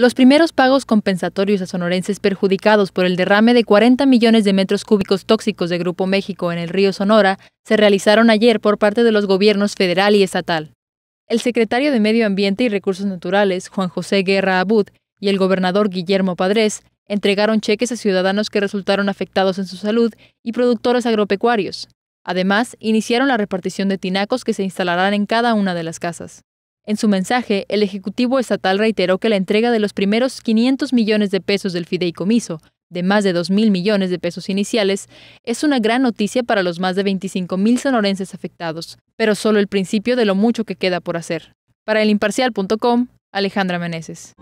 Los primeros pagos compensatorios a sonorenses perjudicados por el derrame de 40 millones de metros cúbicos tóxicos de Grupo México en el río Sonora se realizaron ayer por parte de los gobiernos federal y estatal. El secretario de Medio Ambiente y Recursos Naturales, Juan José Guerra Abud, y el gobernador Guillermo Padrés entregaron cheques a ciudadanos que resultaron afectados en su salud y productores agropecuarios. Además, iniciaron la repartición de tinacos que se instalarán en cada una de las casas. En su mensaje, el Ejecutivo Estatal reiteró que la entrega de los primeros 500 millones de pesos del fideicomiso, de más de 2.000 millones de pesos iniciales, es una gran noticia para los más de 25.000 sonorenses afectados, pero solo el principio de lo mucho que queda por hacer. Para el Alejandra Meneses.